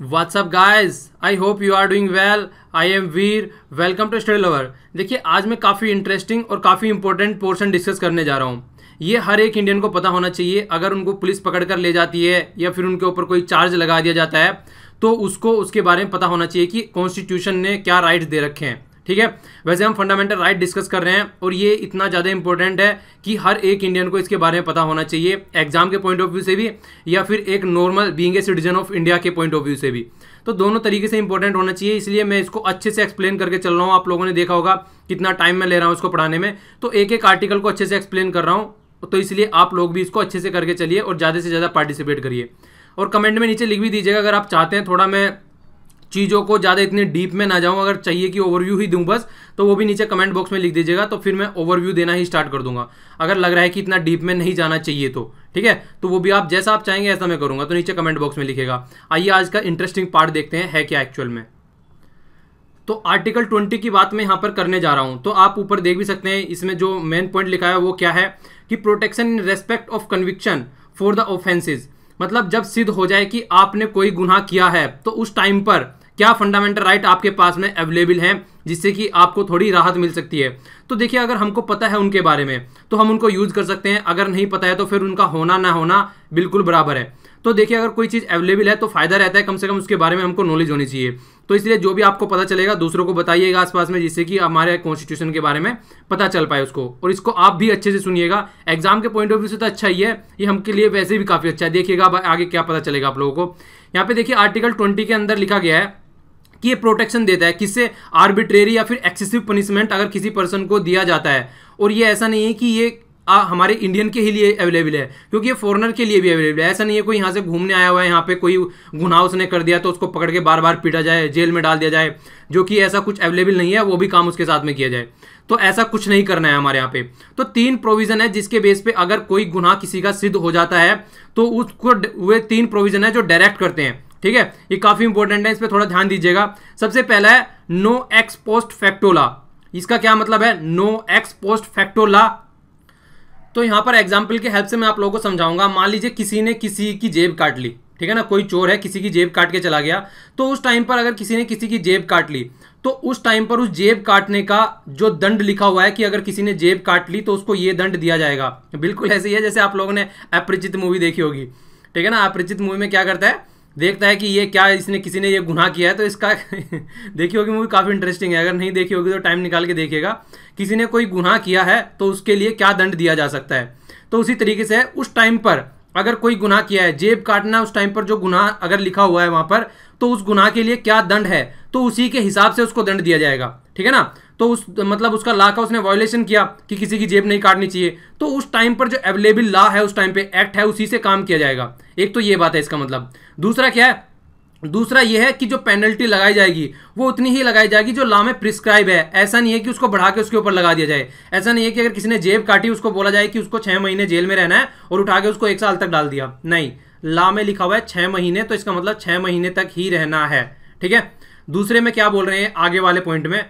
WhatsApp guys I hope you are doing well I am Veer welcome to study lover देखिए आज मैं काफ़ी interesting और काफ़ी इंपॉर्टेंट पोर्शन डिस्कस करने जा रहा हूँ ये हर एक इंडियन को पता होना चाहिए अगर उनको पुलिस पकड़ कर ले जाती है या फिर उनके ऊपर कोई चार्ज लगा दिया जाता है तो उसको उसके बारे में पता होना चाहिए कि कॉन्स्टिट्यूशन ने क्या राइट्स दे रखे हैं ठीक है वैसे हम फंडामेंटल राइट डिस्कस कर रहे हैं और ये इतना ज़्यादा इंपॉर्टेंट है कि हर एक इंडियन को इसके बारे में पता होना चाहिए एग्जाम के पॉइंट ऑफ व्यू से भी या फिर एक normal being a citizen of India के पॉइंट ऑफ व्यू से भी तो दोनों तरीके से इंपॉर्टेंट होना चाहिए इसलिए मैं इसको अच्छे से एक्सप्लेन करके चल रहा हूँ आप लोगों ने देखा होगा कितना टाइम मैं ले रहा हूँ इसको पढ़ाने में तो एक एक आर्टिकल को अच्छे से एक्सप्लेन कर रहा हूँ तो इसलिए आप लोग भी इसको अच्छे से करके चलिए और ज़्यादा से ज़्यादा पार्टिसिपेट करिए और कमेंट में नीचे लिख भी दीजिएगा अगर आप चाहते हैं थोड़ा मैं चीज़ों को ज़्यादा इतने डीप में ना जाऊँ अगर चाहिए कि ओवरव्यू ही दूँ बस तो वो भी नीचे कमेंट बॉक्स में लिख दीजिएगा तो फिर मैं ओवरव्यू देना ही स्टार्ट कर दूंगा अगर लग रहा है कि इतना डीप में नहीं जाना चाहिए तो ठीक है तो वो भी आप जैसा आप चाहेंगे ऐसा मैं करूँगा तो नीचे कमेंट बॉक्स में लिखेगा आइए आज का इंटरेस्टिंग पार्ट देखते हैं है क्या एक्चुअल में तो आर्टिकल ट्वेंटी की बात मैं यहाँ पर करने जा रहा हूँ तो आप ऊपर देख भी सकते हैं इसमें जो मेन पॉइंट लिखा है वो क्या है कि protection in respect of conviction for the offences मतलब जब सिद्ध हो जाए कि आपने कोई गुनाह किया है तो उस टाइम पर क्या फंडामेंटल राइट आपके पास में अवेलेबल हैं जिससे कि आपको थोड़ी राहत मिल सकती है तो देखिए अगर हमको पता है उनके बारे में तो हम उनको यूज़ कर सकते हैं अगर नहीं पता है तो फिर उनका होना ना होना बिल्कुल बराबर है तो देखिए अगर कोई चीज़ अवेलेबल है तो फ़ायदा रहता है कम से कम उसके बारे में हमको नॉलेज होनी चाहिए तो इसलिए जो भी आपको पता चलेगा दूसरों को बताइएगा आसपास में जिससे कि हमारे कॉन्स्टिट्यूशन के बारे में पता चल पाए उसको और इसको आप भी अच्छे से सुनिएगा एग्जाम के पॉइंट ऑफ व्यू से तो अच्छा ही है ये हमके लिए वैसे भी काफ़ी अच्छा है देखिएगा आगे क्या पता चलेगा आप लोगों को यहाँ पे देखिए आर्टिकल ट्वेंटी के अंदर लिखा गया है कि ये प्रोटेक्शन देता है किससे आर्बिट्रेरी या फिर एक्सेसिव पनिशमेंट अगर किसी पर्सन को दिया जाता है और ये ऐसा नहीं है कि ये आ, हमारे इंडियन के ही लिए अवेलेबल है क्योंकि ये फॉरनर के लिए भी अवेलेबल है ऐसा नहीं है कोई यहाँ से घूमने आया हुआ है यहाँ पे कोई गुनाह उसने कर दिया तो उसको पकड़ के बार बार पीटा जाए जेल में डाल दिया जाए जो कि ऐसा कुछ अवेलेबल नहीं है वो भी काम उसके साथ में किया जाए तो ऐसा कुछ नहीं करना है हमारे यहाँ पे तो तीन प्रोविज़न है जिसके बेस पे अगर कोई गुनाह किसी का सिद्ध हो जाता है तो उसको वे तीन प्रोविज़न है जो डायरेक्ट करते हैं ठीक है ये काफ़ी इंपॉर्टेंट है इस पर थोड़ा ध्यान दीजिएगा सबसे पहला है नो एक्स पोस्ट फैक्टोला इसका क्या मतलब है नो एक्स पोस्ट फैक्टोला तो यहां पर एग्जाम्पल के हेल्प से मैं आप लोगों को समझाऊंगा मान लीजिए किसी ने किसी की जेब काट ली ठीक है ना कोई चोर है किसी की जेब काट के चला गया तो उस टाइम पर अगर किसी ने किसी की जेब काट ली तो उस टाइम पर उस जेब काटने का जो दंड लिखा हुआ है कि अगर किसी ने जेब काट ली तो उसको ये दंड दिया जाएगा बिल्कुल ऐसे ही है जैसे आप लोगों ने अपरिचित मूवी देखी होगी ठीक है ना अपरिचित मूवी में क्या करता है देखता है कि ये क्या इसने किसी ने ये गुनाह किया है तो इसका देखी होगी मूवी काफ़ी इंटरेस्टिंग है अगर नहीं देखी होगी तो टाइम निकाल के देखिएगा किसी ने कोई गुनाह किया है तो उसके लिए क्या दंड दिया जा सकता है तो उसी तरीके से उस टाइम पर अगर कोई गुनाह किया है जेब काटना उस टाइम पर जो गुनाह अगर लिखा हुआ है वहां पर तो उस गुनाह के लिए क्या दंड है तो उसी के हिसाब से उसको दंड दिया जाएगा ठीक है ना तो उस मतलब उसका लॉ का उसने वायोलेशन किया कि किसी की जेब नहीं काटनी चाहिए तो उस टाइम पर जो अवेलेबल लॉ है उस टाइम पे एक्ट है उसी से काम किया जाएगा एक तो ये बात है इसका मतलब दूसरा क्या है दूसरा यह है कि जो पेनल्टी लगाई जाएगी वो उतनी ही लगाई जाएगी जो लॉ में प्रिस्क्राइब है ऐसा नहीं है कि उसको बढ़ा के उसके ऊपर लगा दिया जाए ऐसा नहीं है कि अगर किसी ने जेब काटी उसको बोला जाए कि उसको छह महीने जेल में रहना है और उठा के उसको एक साल तक डाल दिया नहीं ला में लिखा हुआ है छह महीने तो इसका मतलब छह महीने तक ही रहना है ठीक है दूसरे में क्या बोल रहे हैं आगे वाले पॉइंट में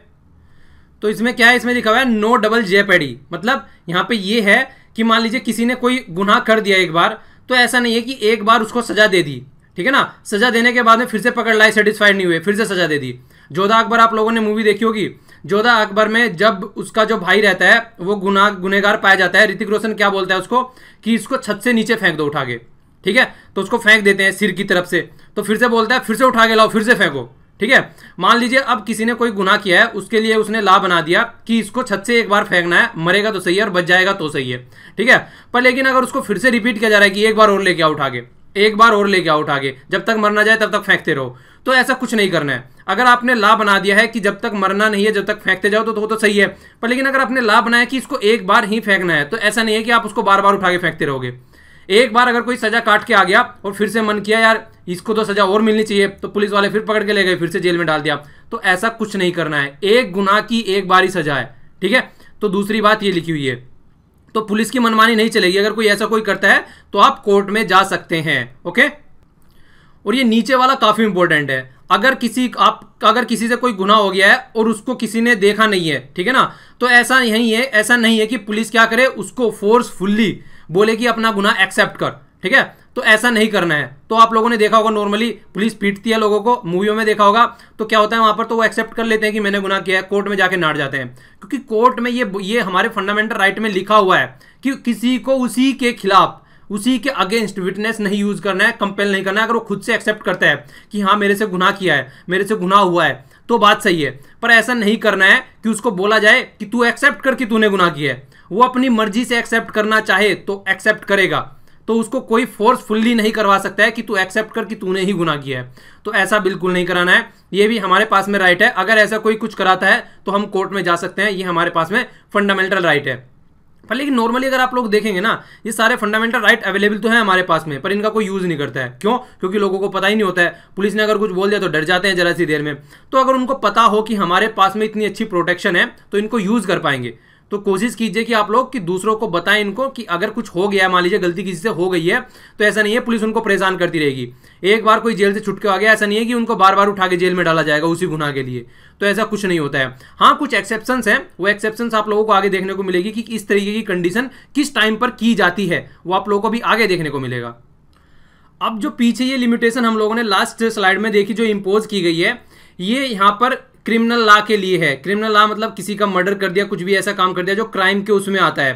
तो इसमें क्या है इसमें लिखा हुआ है नो डबल जे पैडी मतलब यहां पर यह है कि मान लीजिए किसी ने कोई गुनाह कर दिया एक बार तो ऐसा नहीं है कि एक बार उसको सजा दे दी ठीक है ना सजा देने के बाद में फिर से पकड़ लाई सेटिस्फाइड नहीं हुए फिर से सजा दे दी जोधा अकबर आप लोगों ने मूवी देखी होगी जोधा अकबर में जब उसका जो भाई रहता है वो गुना गुनेगार पाया जाता है ऋतिक रोशन क्या बोलता है उसको कि इसको छत से नीचे फेंक दो उठा के ठीक है तो उसको फेंक देते हैं सिर की तरफ से तो फिर से बोलता है फिर से उठा के लाओ फिर से फेंको ठीक है मान लीजिए अब किसी ने कोई गुना किया है उसके लिए उसने ला बना दिया कि इसको छत से एक बार फेंकना है मरेगा तो सही है और बच जाएगा तो सही है ठीक है पर लेकिन अगर उसको फिर से रिपीट किया जा रहा है कि एक बार और लेके आओ उठा के एक बार और लेके आउट आगे जब तक मरना जाए तब तक फेंकते रहो तो ऐसा कुछ नहीं करना है अगर आपने ला बना दिया है कि जब तक मरना नहीं है जब तक फेंकते जाओ तो तो, तो सही है पर लेकिन अगर आपने ला बनाया कि इसको एक बार ही फेंकना है तो ऐसा नहीं है कि आप उसको बार बार उठा के फेंकते रहोगे एक बार अगर कोई सजा काट के आ गया और फिर से मन किया यार इसको तो सजा और मिलनी चाहिए तो पुलिस वाले फिर पकड़ के ले गए फिर से जेल में डाल दिया तो ऐसा कुछ नहीं करना है एक गुना की एक बार ही सजा है ठीक है तो दूसरी बात ये लिखी हुई है तो पुलिस की मनमानी नहीं चलेगी अगर कोई ऐसा कोई करता है तो आप कोर्ट में जा सकते हैं ओके और ये नीचे वाला काफ़ी इंपॉर्टेंट है अगर किसी आप अगर किसी से कोई गुना हो गया है और उसको किसी ने देखा नहीं है ठीक है ना तो ऐसा नहीं है ऐसा नहीं है कि पुलिस क्या करे उसको फोर्सफुल्ली बोले कि अपना गुना एक्सेप्ट कर ठीक है तो ऐसा नहीं करना है तो आप लोगों ने देखा होगा नॉर्मली पुलिस पीटती है लोगों को मूवियों में देखा होगा तो क्या होता है वहां पर तो वो एक्सेप्ट कर लेते हैं कि मैंने गुना किया है कोर्ट में जाके नाट जाते हैं क्योंकि कोर्ट में ये ये हमारे फंडामेंटल राइट में लिखा हुआ है कि किसी को उसी के खिलाफ उसी के अगेंस्ट विटनेस नहीं यूज़ करना है कंपेल नहीं करना है अगर वो खुद से एक्सेप्ट करता है कि हाँ मेरे से गुना किया है मेरे से गुना हुआ है तो बात सही है पर ऐसा नहीं करना है कि उसको बोला जाए कि तू एक्सेप्ट करके तूने गुना किया है वो अपनी मर्जी से एक्सेप्ट करना चाहे तो एक्सेप्ट करेगा तो उसको कोई फोर्सफुल्ली नहीं करवा सकता है कि तू एक्सेप्ट कर कि तूने ही गुना किया है तो ऐसा बिल्कुल नहीं कराना है ये भी हमारे पास में राइट है अगर ऐसा कोई कुछ कराता है तो हम कोर्ट में जा सकते हैं ये हमारे पास में फंडामेंटल राइट है पर लेकिन नॉर्मली अगर आप लोग देखेंगे ना ये सारे फंडामेंटल राइट अवेलेबल तो है हमारे पास में पर इनका कोई यूज़ नहीं करता है क्यों क्योंकि लोगों को पता ही नहीं होता है पुलिस ने अगर कुछ बोल दिया तो डर जाते हैं जरा सी देर में तो अगर उनको पता हो कि हमारे पास में इतनी अच्छी प्रोटेक्शन है तो इनको यूज़ कर पाएंगे तो कोशिश कीजिए कि आप लोग कि दूसरों को बताएं इनको कि अगर कुछ हो गया मान लीजिए गलती किसी से हो गई है तो ऐसा नहीं है पुलिस उनको परेशान करती रहेगी एक बार कोई जेल से छुटके आ गया ऐसा नहीं है कि उनको बार बार उठा के जेल में डाला जाएगा उसी गुना के लिए तो ऐसा कुछ नहीं होता है हाँ कुछ एक्सेप्शन है वो एक्सेप्शन आप लोगों को आगे देखने को मिलेगी कि इस तरीके की कंडीशन किस टाइम पर की जाती है वो आप लोगों को भी आगे देखने को मिलेगा अब जो पीछे ये लिमिटेशन हम लोगों ने लास्ट स्लाइड में देखी जो इम्पोज की गई है ये यहाँ पर क्रिमिनल लॉ के लिए है क्रिमिनल लॉ मतलब किसी का मर्डर कर दिया कुछ भी ऐसा काम कर दिया जो क्राइम के उसमें आता है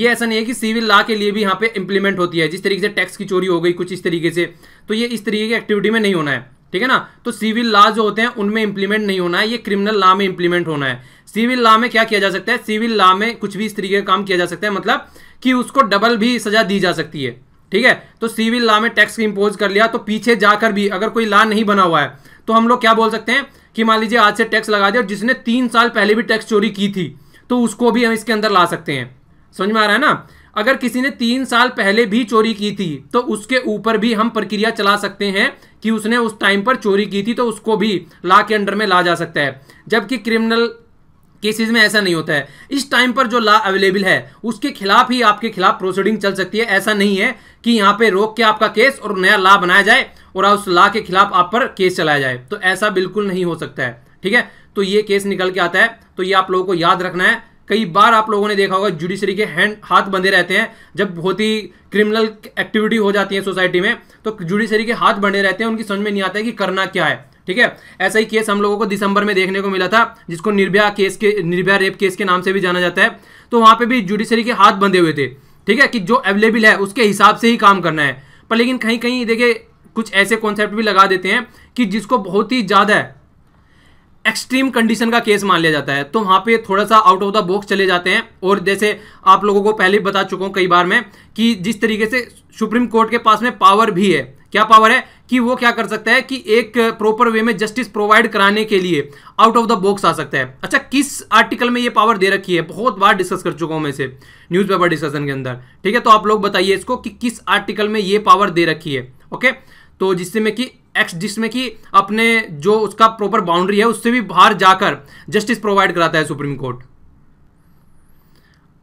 ये ऐसा नहीं है कि सिविल लॉ के लिए भी यहाँ पे इंप्लीमेंट होती है जिस तरीके से टैक्स की चोरी हो गई कुछ इस तरीके से तो ये इस तरीके की एक्टिविटी में नहीं होना है ठीक है ना तो सिविल लॉ जो होते हैं उनमें इंप्लीमेंट नहीं होना है ये क्रिमिनल लॉ में इंप्लीमेंट होना है सिविल लॉ में क्या किया जा सकता है सिविल लॉ में कुछ भी इस तरीके का काम किया जा सकता है मतलब कि उसको डबल भी सजा दी जा सकती है ठीक है तो सिविल लॉ में टैक्स इंपोज कर लिया तो पीछे जाकर भी अगर कोई लॉ नहीं बना हुआ है तो हम लोग क्या बोल सकते हैं कि मान लीजिए आज से टैक्स लगा दिया और जिसने तीन साल पहले भी टैक्स चोरी की थी तो उसको भी हम इसके अंदर ला सकते हैं समझ में आ रहा है ना अगर किसी ने तीन साल पहले भी चोरी की थी तो उसके ऊपर भी हम प्रक्रिया चला सकते हैं कि उसने उस टाइम पर चोरी की थी तो उसको भी ला के अंडर में ला जा सकता है जबकि क्रिमिनल केसेस में ऐसा नहीं होता है इस टाइम पर जो लॉ अवेलेबल है उसके खिलाफ ही आपके खिलाफ प्रोसीडिंग चल सकती है ऐसा नहीं है कि यहाँ पे रोक के आपका केस और नया लॉ बनाया जाए और उस लॉ के खिलाफ आप पर केस चलाया जाए तो ऐसा बिल्कुल नहीं हो सकता है ठीक है तो ये केस निकल के आता है तो ये आप लोगों को याद रखना है कई बार आप लोगों ने देखा होगा जुडिशरी के हैंड हाथ बंधे रहते हैं जब बहुत ही क्रिमिनल एक्टिविटी हो जाती है सोसाइटी में तो जुडिशरी के हाथ बंधे रहते हैं उनकी समझ में नहीं आता है कि करना क्या है ठीक है ऐसा ही केस हम लोगों को दिसंबर में देखने को मिला था जिसको निर्भया केस के निर्भया रेप केस के नाम से भी जाना जाता है तो वहां पे भी जुडिशरी के हाथ बंधे हुए थे ठीक है कि जो अवेलेबल है उसके हिसाब से ही काम करना है पर लेकिन कहीं कहीं देखिए कुछ ऐसे कॉन्सेप्ट भी लगा देते हैं कि जिसको बहुत ही ज़्यादा एक्सट्रीम कंडीशन का केस मान लिया जाता है तो वहाँ पे थोड़ा सा आउट ऑफ द बॉक्स चले जाते हैं और जैसे आप लोगों को पहले बता चुका हूँ कई बार मैं कि जिस तरीके से सुप्रीम कोर्ट के पास में पावर भी है क्या पावर है कि वो क्या कर सकता है कि एक प्रॉपर वे में जस्टिस प्रोवाइड कराने के लिए आउट ऑफ द बॉक्स आ सकता है अच्छा किस आर्टिकल में ये पावर दे रखी है बहुत बार डिस्कस कर चुका हूं मैं न्यूज न्यूज़पेपर डिस्कशन के अंदर ठीक है तो आप लोग बताइए इसको कि किस आर्टिकल में ये पावर दे रखी है ओके तो जिससे में कि एक्स जिसमें कि अपने जो उसका प्रॉपर बाउंड्री है उससे भी बाहर जाकर जस्टिस प्रोवाइड कराता है सुप्रीम कोर्ट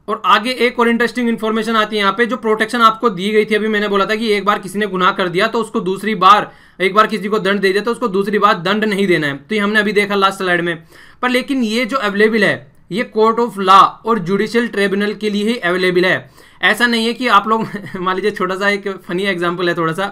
और आगे एक और इंटरेस्टिंग इन्फॉर्मेशन आती है यहाँ पे जो प्रोटेक्शन आपको दी गई थी अभी मैंने बोला था कि एक बार किसी ने गुनाह कर दिया तो उसको दूसरी बार एक बार किसी को दंड दे दिया तो उसको दूसरी बार दंड नहीं देना है तो ये हमने अभी देखा लास्ट स्लाइड में पर लेकिन ये जो अवेलेबल है ये कोर्ट ऑफ लॉ और जुडिशियल ट्रिब्यूनल के लिए ही अवेलेबल है ऐसा नहीं है कि आप लोग मान लीजिए छोटा सा एक फनी एग्जाम्पल है थोड़ा सा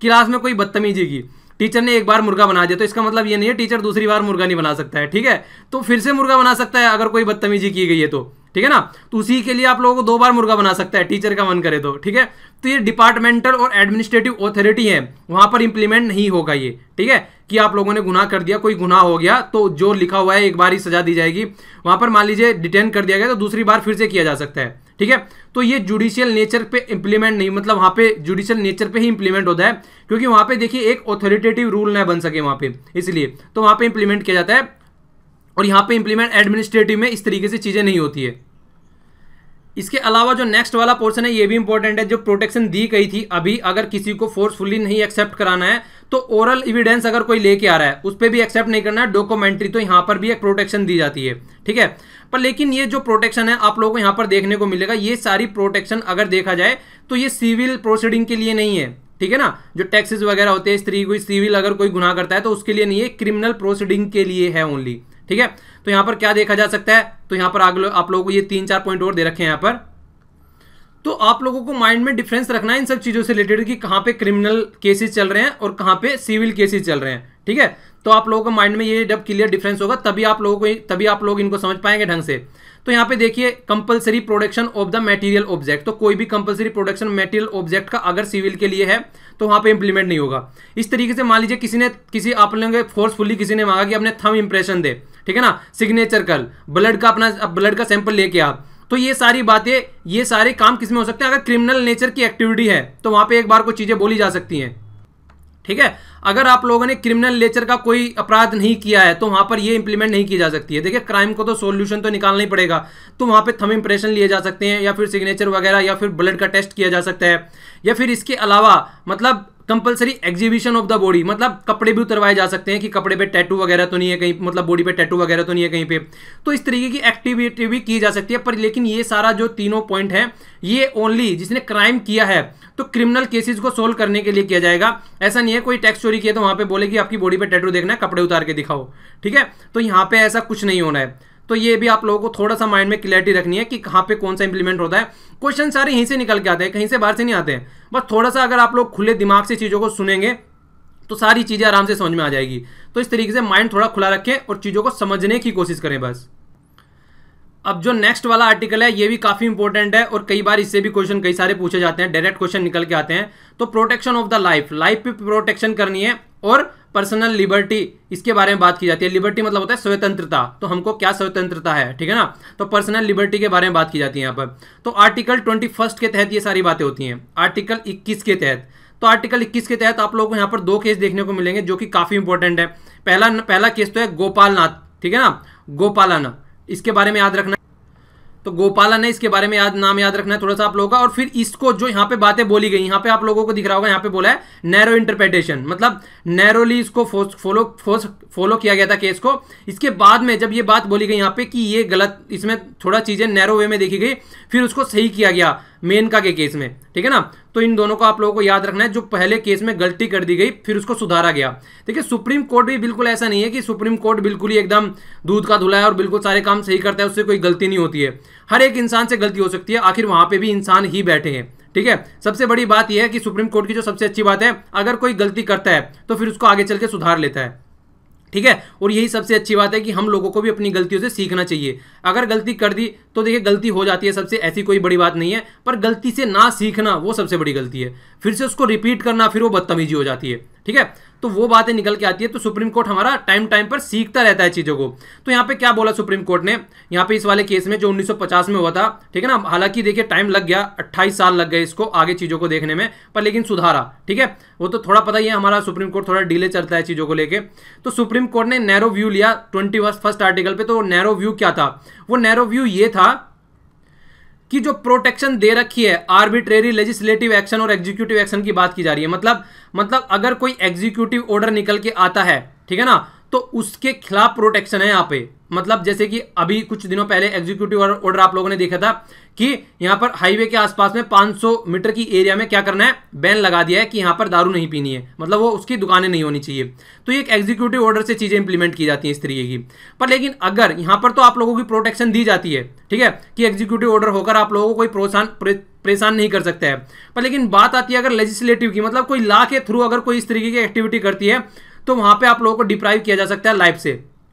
क्लास में कोई बदतमीजी की टीचर ने एक बार मुर्गा बना दिया तो इसका मतलब ये नहीं है टीचर दूसरी बार मुर्गा नहीं बना सकता है ठीक है तो फिर से मुर्गा बना सकता है अगर कोई बदतमीजी की गई है तो ठीक है ना तो उसी के लिए आप लोगों को दो बार मुर्गा बना सकता है टीचर का मन करे तो ठीक है तो ये डिपार्टमेंटल और एडमिनिस्ट्रेटिव अथॉरिटी है वहां पर इंप्लीमेंट नहीं होगा ये ठीक है कि आप लोगों ने गुनाह कर दिया कोई गुनाह हो गया तो जो लिखा हुआ है एक बार ही सजा दी जाएगी वहां पर मान लीजिए डिटेन कर दिया गया तो दूसरी बार फिर से किया जा सकता है ठीक है तो ये जुडिशियल नेचर पे इंप्लीमेंट नहीं मतलब वहां पे जुडिशियल नेचर पे ही इंप्लीमेंट होता है क्योंकि वहां पे देखिए एक ऑथोरिटेटिव रूल ना बन सके वहां पे इसलिए तो वहां पे इंप्लीमेंट किया जाता है और यहाँ पे इंप्लीमेंट एडमिनिस्ट्रेटिव में इस तरीके से चीज़ें नहीं होती है इसके अलावा जो नेक्स्ट वाला पोर्शन है ये भी इंपॉर्टेंट है जो प्रोटेक्शन दी गई थी अभी अगर किसी को फोर्सफुली नहीं एक्सेप्ट कराना है तो ओरल इविडेंस अगर कोई लेके आ रहा है उस पर भी एक्सेप्ट नहीं करना है डॉक्यूमेंट्री तो यहाँ पर भी एक प्रोटेक्शन दी जाती है ठीक है पर लेकिन ये जो प्रोटेक्शन है आप लोगों को यहाँ पर देखने को मिलेगा ये सारी प्रोटेक्शन अगर देखा जाए तो ये सिविल प्रोसीडिंग के लिए नहीं है ठीक है ना जो टैक्सेस वगैरह होते हैं स्त्री कोई सिविल अगर कोई गुनाह करता है तो उसके लिए नहीं है क्रिमिनल प्रोसीडिंग के लिए है ओनली ठीक है तो यहां पर क्या देखा जा सकता है तो यहां पर आप लोगों को ये तीन चार पॉइंट और दे रखे हैं यहां पर तो आप लोगों को माइंड में डिफरेंस रखना है इन सब चीज़ों से रिलेटेड कि कहां पे क्रिमिनल केसेस चल रहे हैं और कहां पे सिविल केसेस चल रहे हैं ठीक है तो आप लोगों को माइंड में ये जब क्लियर डिफरेंस होगा तभी आप लोगों को तभी आप लोग इनको समझ पाएंगे ढंग से तो यहां पे देखिए compulsory production of the material object तो कोई भी कंपलसरी प्रोडक्शन मेटीरियल ऑब्जेक्ट का अगर सिविल के लिए है तो वहां पे इंप्लीमेंट नहीं होगा इस तरीके से मान लीजिए किसी ने किसी आप लोगों फोर्सफुली किसी ने मांगा कि अपने थम इंप्रेशन दे ठीक है ना सिग्नेचर कल ब्लड का अपना ब्लड का सैंपल लेके आप तो ये सारी बातें ये सारे काम किस में हो सकते हैं अगर क्रिमिनल नेचर की एक्टिविटी है तो वहां पे एक बार कुछ चीज़ें बोली जा सकती हैं ठीक है अगर आप लोगों ने क्रिमिनल नेचर का कोई अपराध नहीं किया है तो वहां पर ये इंप्लीमेंट नहीं की जा सकती है देखिए क्राइम को तो सॉल्यूशन तो निकालना ही पड़ेगा तो वहां पे थम इंप्रेशन लिए जा सकते हैं या फिर सिग्नेचर वगैरह या फिर ब्लड का टेस्ट किया जा सकता है या फिर इसके अलावा मतलब compulsory exhibition of the body मतलब कपड़े भी उतरवाए जा सकते हैं कि कपड़े पे टैटू वगैरह तो नहीं है कहीं मतलब बॉडी पे टैटू वगैरह तो नहीं है कहीं पे तो इस तरीके की एक्टिविटी भी की जा सकती है पर लेकिन ये सारा जो तीनों पॉइंट है ये ओनली जिसने क्राइम किया है तो क्रिमिनल केसेस को सोल्व करने के लिए किया जाएगा ऐसा नहीं है कोई टैक्स चोरी किया तो वहां पर बोले कि आपकी बॉडी पे टैटू देखना है कपड़े उतार के दिखाओ ठीक है तो यहाँ पे ऐसा कुछ नहीं होना है तो ये भी आप लोगों को थोड़ा सा माइंड में क्लियरिटी रखनी है कि कहाँ पे कौन सा इंप्लीमेंट होता है क्वेश्चन सारे यहीं से निकल के आते हैं कहीं से बाहर से नहीं आते हैं बस थोड़ा सा अगर आप लोग खुले दिमाग से चीज़ों को सुनेंगे तो सारी चीज़ें आराम से समझ में आ जाएगी तो इस तरीके से माइंड थोड़ा खुला रखें और चीज़ों को समझने की कोशिश करें बस अब जो नेक्स्ट वाला आर्टिकल है ये भी काफ़ी इंपॉर्टेंट है और कई बार इससे भी क्वेश्चन कई सारे पूछे जाते हैं डायरेक्ट क्वेश्चन निकल के आते हैं तो protection of the life life पे प्रोटेक्शन करनी है और पर्सनल लिबर्टी इसके बारे में बात की जाती है लिबर्टी मतलब होता है स्वतंत्रता तो हमको क्या स्वतंत्रता है ठीक है ना तो पर्सनल लिबर्टी के बारे में बात की जाती है यहाँ पर तो आर्टिकल ट्वेंटी के तहत ये सारी बातें होती हैं आर्टिकल इक्कीस के तहत तो आर्टिकल इक्कीस के तहत आप लोगों को यहाँ पर दो केस देखने को मिलेंगे जो कि काफ़ी इंपॉर्टेंट है पहला पहला केस तो है गोपालनाथ ठीक है ना गोपालाना इसके बारे में याद रखना तो गोपालन है इसके बारे में याद नाम याद रखना है थोड़ा सा आप लोगों का और फिर इसको जो यहाँ पे बातें बोली गई यहाँ पे आप लोगों को दिख रहा होगा यहाँ पे बोला है नैरो इंटरप्रिटेशन मतलब नैरोली इसको फॉलो फॉलो किया गया था केस को इसके बाद में जब ये बात बोली गई यहाँ पे कि ये गलत इसमें थोड़ा चीज़ें नैरो वे में देखी गई फिर उसको सही किया गया मेनका के केस में ठीक है ना तो इन दोनों को आप लोगों को याद रखना है जो पहले केस में गलती कर दी गई फिर उसको सुधारा गया देखिए सुप्रीम कोर्ट भी बिल्कुल ऐसा नहीं है कि सुप्रीम कोर्ट बिल्कुल ही एकदम दूध का धुला है और बिल्कुल सारे काम सही करता है उससे कोई गलती नहीं होती है हर एक इंसान से गलती हो सकती है आखिर वहां पर भी इंसान ही बैठे हैं ठीक है सबसे बड़ी बात यह है कि सुप्रीम कोर्ट की जो सबसे अच्छी बात है अगर कोई गलती करता है तो फिर उसको आगे चल के सुधार लेता है ठीक है और यही सबसे अच्छी बात है कि हम लोगों को भी अपनी गलतियों से सीखना चाहिए अगर गलती कर दी तो देखिए गलती हो जाती है सबसे ऐसी कोई बड़ी बात नहीं है पर गलती से ना सीखना वो सबसे बड़ी गलती है फिर से उसको रिपीट करना फिर वो बदतमीजी हो जाती है ठीक है तो वो बातें निकल के आती है तो सुप्रीम कोर्ट हमारा टाइम टाइम पर सीखता रहता है चीज़ों को तो यहाँ पे क्या बोला सुप्रीम कोर्ट ने यहाँ पे इस वाले केस में जो 1950 में हुआ था ठीक है ना हालांकि देखिए टाइम लग गया 28 साल लग गए इसको आगे चीज़ों को देखने में पर लेकिन सुधारा ठीक है वो तो थोड़ा पता ही है हमारा सुप्रीम कोर्ट थोड़ा डिले चलता है चीज़ों को लेकर तो सुप्रीम कोर्ट ने नैरो व्यू लिया ट्वेंटी फर्स्ट आर्टिकल पर तो नैरो व्यू क्या था वो नैरो व्यू ये था कि जो प्रोटेक्शन दे रखी है आर्बिट्रेरी लेजिस्लेटिव एक्शन और एग्जीक्यूटिव एक्शन की बात की जा रही है मतलब मतलब अगर कोई एग्जीक्यूटिव ऑर्डर निकल के आता है ठीक है ना तो उसके खिलाफ प्रोटेक्शन है यहाँ पे मतलब जैसे कि अभी कुछ दिनों पहले एग्जीक्यूटिव ऑर्डर आप लोगों ने देखा था कि यहाँ पर हाईवे के आसपास में 500 मीटर की एरिया में क्या करना है बैन लगा दिया है कि यहाँ पर दारू नहीं पीनी है मतलब वो उसकी दुकानें नहीं होनी चाहिए तो ये एक एग्जीक्यूटिव ऑर्डर से चीज़ें इंप्लीमेंट की जाती हैं इस तरीके की पर लेकिन अगर यहाँ पर तो आप लोगों की प्रोटेक्शन दी जाती है ठीक है कि एग्जीक्यूटिव ऑर्डर होकर आप लोगों को कोई प्रोत्साहन परेशान नहीं कर सकता है पर लेकिन बात आती है अगर लेजिस्लेटिव की मतलब कोई ला के थ्रू अगर कोई इस तरीके की एक्टिविटी करती है तो वहां पे आप लोगों को डिप्राइव किया जा सकता है लाइफ से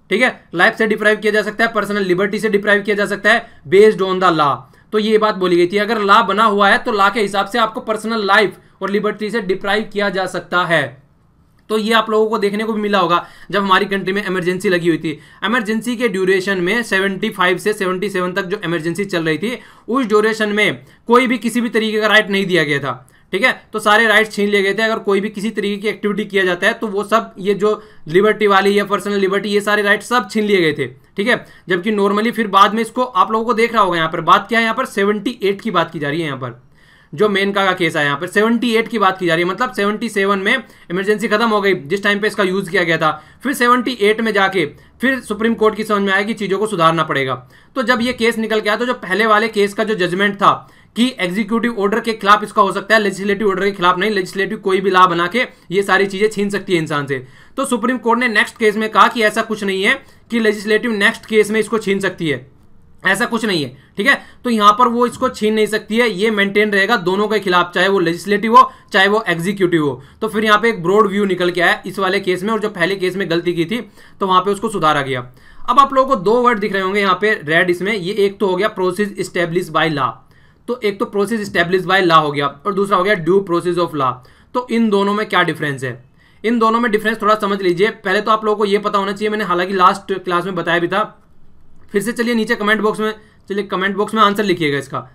ठीक है लाइफ से डिप्राइव किया जा सकता है पर्सनल लिबर्टी से डिप्राइव किया जा सकता है बेस्ड ऑन द लॉ तो ये बात बोली गई थी अगर लॉ बना हुआ है तो लॉ के हिसाब से आपको पर्सनल लाइफ और लिबर्टी से डिप्राइव किया जा सकता है तो ये आप लोगों को देखने को भी मिला होगा जब हमारी कंट्री में इमरजेंसी लगी हुई थी इमरजेंसी के ड्यूरेशन में 75 से 77 तक जो इमरजेंसी चल रही थी उस ड्यूरेशन में कोई भी किसी भी तरीके का राइट नहीं दिया गया था ठीक है तो सारे राइट्स छीन लिए गए थे अगर कोई भी किसी तरीके की एक्टिविटी किया जाता है तो वो सब ये जो लिबर्टी वाली या पर्सनल लिबर्टी ये सारे राइट्स सब छीन लिए गए थे ठीक है जबकि नॉर्मली फिर बाद में इसको आप लोगों को देख रहा होगा यहाँ पर बात क्या है यहाँ पर सेवेंटी एट की बात की जा रही है यहाँ पर जो मेनका का केस है यहाँ पर 78 की बात की जा रही है मतलब 77 में इमरजेंसी खत्म हो गई जिस टाइम पे इसका यूज़ किया गया था फिर 78 में जाके फिर सुप्रीम कोर्ट की समझ में आया कि चीज़ों को सुधारना पड़ेगा तो जब ये केस निकल गया तो जो पहले वाले केस का जो जजमेंट था कि एग्जीक्यूटिव ऑर्डर के खिलाफ इसका हो सकता है लेजिस्लेटिव ऑर्डर के खिलाफ नहीं लेजिस्लेटिव कोई भी लाभ बना के ये सारी चीजें छीन सकती है इंसान से तो सुप्रीम कोर्ट ने नेक्स्ट केस में कहा कि ऐसा कुछ नहीं है कि लेजिस्लेटिव नेक्स्ट केस में इसको छीन सकती है ऐसा कुछ नहीं है ठीक है तो यहां पर वो इसको छीन नहीं सकती है ये मेंटेन रहेगा दोनों के खिलाफ चाहे वो लेजिस्लेटिव हो चाहे वो एग्जीक्यूटिव हो तो फिर यहां पे एक ब्रॉड व्यू निकल के आया इस वाले केस में और जो पहले केस में गलती की थी तो वहां पे उसको सुधारा गया अब आप लोगों को दो वर्ड दिख रहे होंगे यहाँ पे रेड इसमें ये एक तो हो गया प्रोसेस स्टेब्लिश बाय लॉ तो एक तो प्रोसेस स्टेब्लिश बाय लॉ हो गया और दूसरा हो गया ड्यू प्रोसेस ऑफ लॉ तो इन दोनों में क्या डिफरेंस है इन दोनों में डिफरेंस थोड़ा समझ लीजिए पहले तो आप लोगों को ये पता होना चाहिए मैंने हालांकि लास्ट क्लास में बताया भी था फिर से चलिए नीचे कमेंट बॉक्स में चलिए कमेंट बॉक्स में आंसर लिखिएगा इसका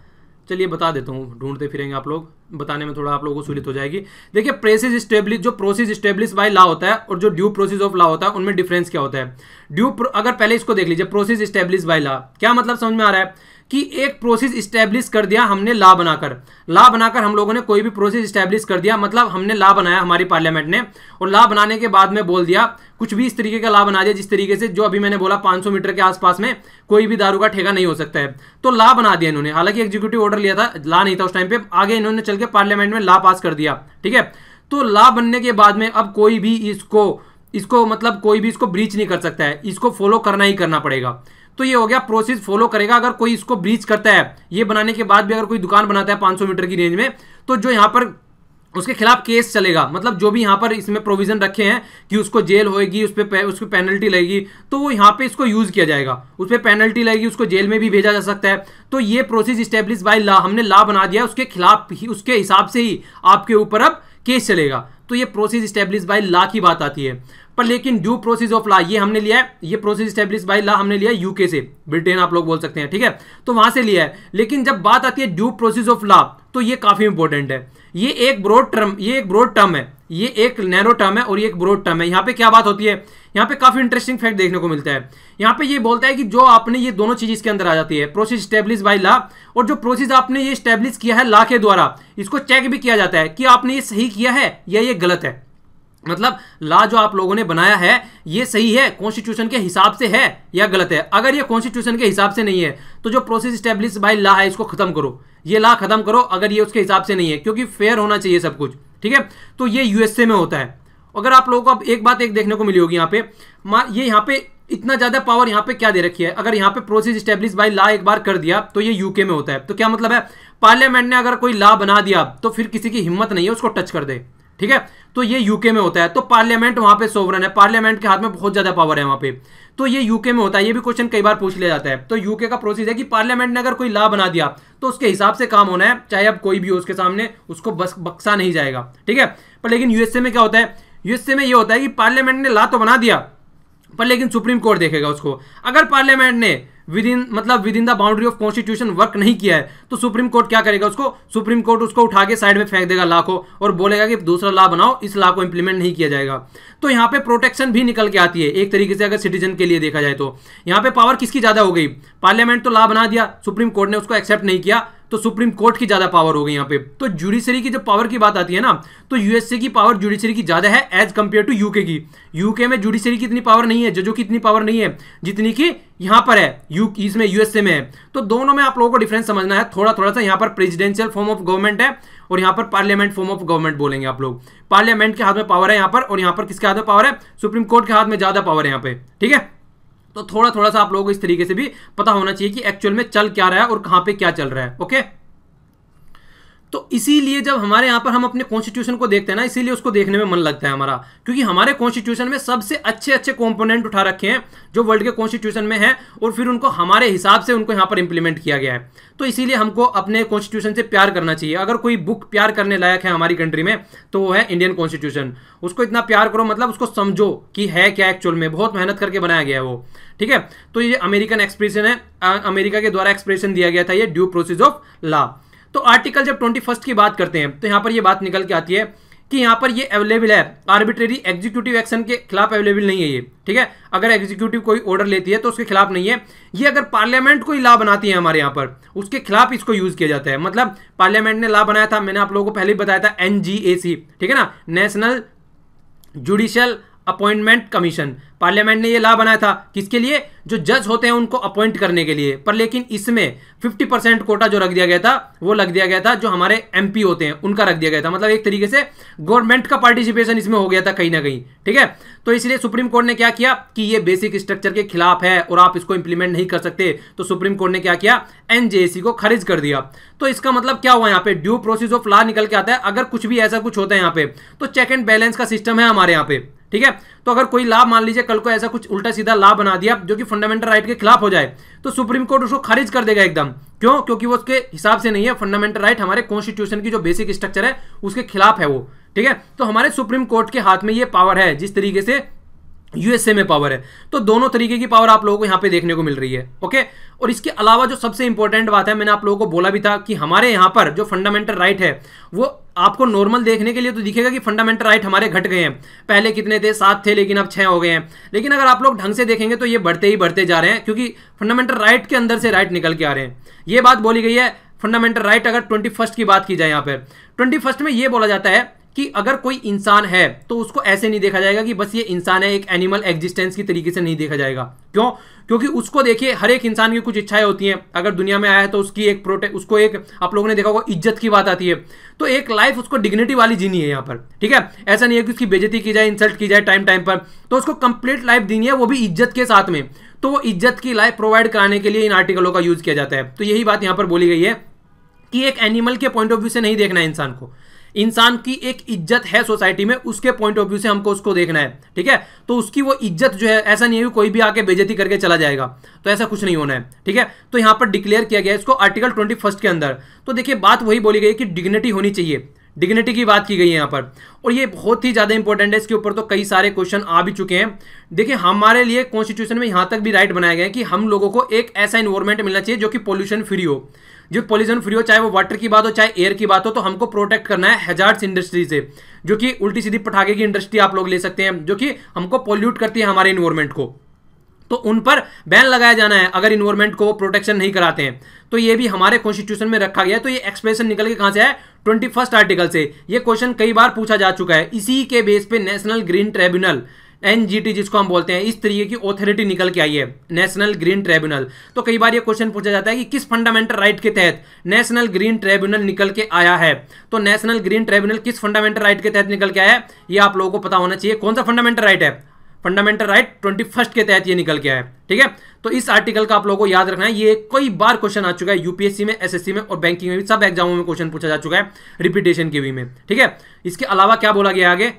चलिए बता देता हूँ ढूंढते फिरेंगे आप लोग बताने में थोड़ा आप लोगों को सहूलियत हो जाएगी देखिए प्रोसेस स्टेब्लिश जो प्रोसेस स्टेब्लिश बाय लॉ होता है और जो ड्यू प्रोसेस ऑफ लॉ होता है उनमें डिफरेंस क्या होता है ड्यू अगर पहले इसको देख लीजिए प्रोसेस स्टेब्लिश बाय लॉ क्या मतलब समझ में आ रहा है कि एक प्रोसेस इस्टेब्लिश कर दिया हमने ला बनाकर ला बनाकर हम लोगों ने कोई भी प्रोसेस इस्टेब्लिश कर दिया मतलब हमने ला बनाया हमारी पार्लियामेंट ने और ला बनाने के बाद में बोल दिया कुछ भी इस तरीके का ला बना दिया जिस तरीके से जो अभी मैंने बोला 500 मीटर के आसपास में कोई भी दारू का ठेका नहीं हो सकता है तो ला बना दिया इन्होंने हालांकि एग्जीक्यूटिव ऑर्डर लिया था ला नहीं था उस टाइम पे आगे इन्होंने चल के पार्लियामेंट में ला पास कर दिया ठीक है तो ला बनने के बाद में अब कोई भी इसको इसको मतलब कोई भी इसको ब्रीच नहीं कर सकता है इसको फॉलो करना ही करना पड़ेगा तो ये हो गया प्रोसेस फॉलो करेगा अगर कोई इसको ब्रीच करता है ये बनाने के बाद भी अगर कोई दुकान बनाता है 500 मीटर की रेंज में तो जो यहाँ पर उसके खिलाफ केस चलेगा मतलब जो भी यहाँ पर इसमें प्रोविजन रखे हैं कि उसको जेल होएगी उस पर उस पर पेनल्टी लगेगी तो वो यहाँ पे इसको यूज़ किया जाएगा उस पर पेनल्टी लगेगी उसको जेल में भी भेजा जा सकता है तो ये प्रोसेस इस्टेब्लिश बाय ला हमने ला बना दिया उसके खिलाफ ही उसके हिसाब से ही आपके ऊपर अब केस चलेगा तो ये प्रोसेस इस्टेब्लिश बाई ला की बात आती है पर लेकिन ड्यू प्रोसेस ऑफ लॉ ये हमने लिया है ये प्रोसेस स्टेब्लिश बाई लॉ हमने लिया यूके से ब्रिटेन आप लोग बोल सकते हैं ठीक है तो वहां से लिया है लेकिन जब बात आती है ड्यू प्रोसेस ऑफ लॉ तो ये काफी इंपॉर्टेंट है ये एक ब्रॉड टर्म ये एक ब्रॉड टर्म है ये एक नैरो टर्म है और ये एक ब्रॉड टर्म है यहाँ पे क्या बात होती है यहाँ पे काफी इंटरेस्टिंग फैक्ट देखने को मिलता है यहाँ पे ये बोलता है कि जो आपने ये दोनों चीज इसके अंदर आ जाती है प्रोसेस स्टेब्लिश बाय लॉ और जो प्रोसेस आपने ये स्टेब्लिश किया है लॉ के द्वारा इसको चेक भी किया जाता है कि आपने ये सही किया है या ये गलत है मतलब ला जो आप लोगों ने बनाया है ये सही है कॉन्स्टिट्यूशन के हिसाब से है या गलत है अगर ये कॉन्स्टिट्यूशन के हिसाब से नहीं है तो जो प्रोसेस स्टेब्लिश बाई लॉ है इसको खत्म करो ये ला खत्म करो अगर ये उसके हिसाब से नहीं है क्योंकि फेयर होना चाहिए सब कुछ ठीक है तो ये यूएसए में होता है अगर आप लोगों को अब एक बात एक देखने को मिली होगी यहाँ पे ये यहाँ पे इतना ज्यादा पावर यहाँ पे क्या दे रखी है अगर यहाँ पे प्रोसेस स्टेब्लिश बाई लॉ एक बार कर दिया तो ये यूके में होता है तो क्या मतलब है पार्लियामेंट ने अगर कोई ला बना दिया तो फिर किसी की हिम्मत नहीं है उसको टच कर दे ठीक है तो ये यूके में होता है तो पार्लियामेंट वहां पे सोवरन है पार्लियामेंट के हाथ में बहुत ज़्यादा पावर है वहां पे तो ये यूके में होता है ये भी क्वेश्चन कई बार पूछ लिया जाता है तो यूके का प्रोसेस है कि पार्लियामेंट ने अगर कोई लॉ बना दिया तो उसके हिसाब से काम होना है चाहे अब कोई भी हो उसके सामने उसको बस बक्सा नहीं जाएगा ठीक है पर लेकिन यूएसए में क्या होता है यूएसए में यह होता है कि पार्लियामेंट ने ला तो बना दिया पर लेकिन सुप्रीम कोर्ट देखेगा उसको अगर पार्लियामेंट ने विद इन मतलब within the boundary of constitution work नहीं किया है तो सुप्रीम कोर्ट क्या करेगा उसको सुप्रीम कोर्ट उसको उठा के साइड में फेंक देगा लॉ को और बोलेगा कि दूसरा लॉ बनाओ इस लॉ को इंप्लीमेंट नहीं किया जाएगा तो यहाँ पे प्रोटेक्शन भी निकल के आती है एक तरीके से अगर सिटीजन के लिए देखा जाए तो यहाँ पे पावर किसकी ज़्यादा हो गई पार्लियामेंट तो लॉ बना दिया सुप्रीम कोर्ट ने उसको एक्सेप्ट नहीं किया तो सुप्रीम कोर्ट की ज़्यादा पावर होगी यहाँ पे तो जुडिशरी की जब पावर की बात आती है ना तो यूएसए की पावर जुडिशरी की ज़्यादा है एज कंपेयर टू यूके की यूके में जुडिशरी की इतनी पावर नहीं है जजों की इतनी पावर नहीं है जितनी की यहां पर है यू इसमें यूएसए में है तो दोनों में आप लोगों को डिफरेंस समझना है थोड़ा थोड़ा सा यहाँ पर प्रेसिडेंशियल फॉर्म ऑफ गवर्नमेंट है और यहाँ पर पार्लियामेंट फॉर्म ऑफ गवर्नमेंट बोलेंगे आप लोग पार्लियामेंट के हाथ में पावर है यहाँ पर और यहाँ पर किसके हाथ में पावर है सुप्रीम कोर्ट के हाथ में ज़्यादा पावर है यहाँ पे ठीक है तो थोड़ा थोड़ा सा आप लोगों को इस तरीके से भी पता होना चाहिए कि एक्चुअल में चल क्या रहा है और कहां पे क्या चल रहा है ओके तो इसीलिए जब हमारे यहाँ पर हम अपने कॉन्स्टिट्यूशन को देखते हैं ना इसीलिए उसको देखने में मन लगता है हमारा क्योंकि हमारे कॉन्स्टिट्यूशन में सबसे अच्छे अच्छे कॉम्पोनेंट उठा रखे हैं जो वर्ल्ड के कॉन्स्टिट्यूशन में है और फिर उनको हमारे हिसाब से उनको यहां पर इंप्लीमेंट किया गया है तो इसीलिए हमको अपने कॉन्स्टिट्यूशन से प्यार करना चाहिए अगर कोई बुक प्यार करने लायक है हमारी कंट्री में तो वो है इंडियन कॉन्स्टिट्यूशन उसको इतना प्यार करो मतलब उसको समझो कि है क्या एक्चुअल में बहुत मेहनत करके बनाया गया है वो ठीक है तो ये अमेरिकन एक्सप्रेशन है अमेरिका के द्वारा एक्सप्रेशन दिया गया था ये ड्यू प्रोसेस ऑफ लॉ तो आर्टिकल जब ट्वेंटी फर्स्ट की बात करते हैं तो यहां पर यह बात निकल के आती है कि यहां पर ये अवेलेबल है आर्बिट्रेरी एग्जीक्यूटिव एक्शन के खिलाफ अवेलेबल नहीं है ये ठीक है अगर एग्जीक्यूटिव कोई ऑर्डर लेती है तो उसके खिलाफ नहीं है ये अगर पार्लियामेंट कोई लॉ बनाती है हमारे यहां पर उसके खिलाफ इसको यूज किया जाता है मतलब पार्लियामेंट ने लॉ बनाया था मैंने आप लोगों को पहले ही बताया था एन ठीक है ना National Judicial Appointment Commission parliament ने ये ला बनाया था किसके लिए जो जज होते हैं उनको अपॉइंट करने के लिए पर लेकिन इसमें 50 परसेंट कोटा जो रख दिया गया था वो रख दिया गया था जो हमारे एमपी होते हैं उनका रख दिया गया था मतलब एक तरीके से गवर्नमेंट का पार्टिसिपेशन इसमें हो गया था कहीं ना कहीं ठीक है तो इसलिए सुप्रीम कोर्ट ने क्या किया कि ये बेसिक स्ट्रक्चर के खिलाफ है और आप इसको इंप्लीमेंट नहीं कर सकते तो सुप्रीम कोर्ट ने क्या किया एनजेसी को खारिज कर दिया तो इसका मतलब क्या हुआ यहाँ पे ड्यू प्रोसेस ऑफ लॉ निकल के आता है अगर कुछ भी ऐसा कुछ होता है यहाँ पे तो चेक एंड बैलेंस का सिस्टम है हमारे यहाँ पे ठीक है तो अगर कोई लाभ मान लीजिए कल को ऐसा कुछ उल्टा सीधा लाभ बना दिया जो कि फंडामेंटल राइट के खिलाफ हो जाए तो सुप्रीम कोर्ट उसको खारिज कर देगा एकदम क्यों क्योंकि वो उसके हिसाब से नहीं है फंडामेंटल राइट हमारे कॉन्स्टिट्यूशन की जो बेसिक स्ट्रक्चर है उसके खिलाफ है वो ठीक है तो हमारे सुप्रीम कोर्ट के हाथ में ये पावर है जिस तरीके से यूएसए में पावर है तो दोनों तरीके की पावर आप लोगों को यहाँ पे देखने को मिल रही है ओके और इसके अलावा जो सबसे इंपॉर्टेंट बात है मैंने आप लोगों को बोला भी था कि हमारे यहाँ पर जो फंडामेंटल राइट है वो आपको नॉर्मल देखने के लिए तो दिखेगा कि फंडामेंटल राइट हमारे घट गए हैं पहले कितने थे सात थे लेकिन अब छः हो गए हैं लेकिन अगर आप लोग ढंग से देखेंगे तो ये बढ़ते ही बढ़ते जा रहे हैं क्योंकि फंडामेंटल राइट के अंदर से राइट निकल के आ रहे हैं ये बात बोली गई है फंडामेंटल राइट अगर ट्वेंटी की बात की जाए यहाँ पर ट्वेंटी में ये बोला जाता है कि अगर कोई इंसान है तो उसको ऐसे नहीं देखा जाएगा कि बस ये इंसान है एक एनिमल एग्जिस्टेंस की तरीके से नहीं देखा जाएगा क्यों क्योंकि उसको देखिए हर एक इंसान की कुछ इच्छाएं होती हैं अगर दुनिया में आया है तो उसकी एक प्रोटे उसको एक आप लोगों ने देखा होगा इज्जत की बात आती है तो एक लाइफ उसको डिग्निटी वाली जीनी है यहाँ पर ठीक है ऐसा नहीं है कि उसकी बेजती की जाए इंसल्ट की जाए टाइम टाइम पर तो उसको कंप्लीट लाइफ देनी है वो भी इज्जत के साथ में तो वो इज्जत की लाइफ प्रोवाइड कराने के लिए इन आर्टिकलों का यूज किया जाता है तो यही बात यहाँ पर बोली गई है कि एक एनिमल के पॉइंट ऑफ व्यू से नहीं देखना है इंसान को इंसान की एक इज्जत है सोसाइटी में उसके पॉइंट ऑफ व्यू से हमको उसको देखना है ठीक है तो उसकी वो इज्जत जो है ऐसा नहीं है कोई भी आके बेजती करके चला जाएगा तो ऐसा कुछ नहीं होना है ठीक है तो यहाँ पर डिक्लेयर किया गया इसको आर्टिकल ट्वेंटी के अंदर तो देखिए बात वही बोली गई कि डिग्निटी होनी चाहिए डिग्निटी की बात की गई है यहाँ पर और ये बहुत ही ज़्यादा इंपॉर्टेंट है इसके ऊपर तो कई सारे क्वेश्चन आ भी चुके हैं देखिए हमारे लिए कॉन्स्टिट्यूशन में यहाँ तक भी राइट बनाया गया है कि हम लोगों को एक ऐसा इन्वायरमेंट मिलना चाहिए जो कि पोल्यूशन फ्री हो जो पॉल्यूशन फ्री हो चाहे वो वाटर की बात हो चाहे एयर की बात हो तो हमको प्रोटेक्ट करना है हजार्स इंडस्ट्री से जो कि उल्टी सीधी पटाखे की इंडस्ट्री आप लोग ले सकते हैं जो कि हमको पॉल्यूट करती है हमारे इन्वायरमेंट को तो उन पर बैन लगाया जाना है अगर इन्वायरमेंट को प्रोटेक्शन नहीं कराते हैं तो ये भी हमारे कॉन्स्टिट्यूशन में रखा गया है तो ये एक्सप्रेशन निकल के कहां से है ट्वेंटी फर्स्ट आर्टिकल से ये क्वेश्चन कई बार पूछा जा चुका है इसी के बेस पे नेशनल ग्रीन ट्रिब्यूनल एनजीटी जिसको हम बोलते हैं इस तरीके की ऑथोरिटी निकल के आई है नेशनल ग्रीन ट्राइब्यूनल तो कई बार ये क्वेश्चन पूछा जाता है कि किस फंडामेंटल राइट के तहत नेशनल ग्रीन ट्राइब्यूनल निकल के आया है तो नेशनल ग्रीन ट्राइब्यूनल किस फंडामेंटल राइट के तहत निकल के आया है ये आप लोगों को पता होना चाहिए कौन सा फंडामेंटल राइट है फंडामेंटल राइट ट्वेंटी फर्स्ट के तहत ये निकल के आया है ठीक है तो इस आर्टिकल का आप लोगों को याद रखना है ये कई बार क्वेश्चन आ चुका है यूपीएससी में एसएससी में और बैंकिंग में भी सब एग्जामों में क्वेश्चन पूछा जा चुका है रिपीटेशन के भी में ठीक है इसके अलावा क्या बोला गया आगे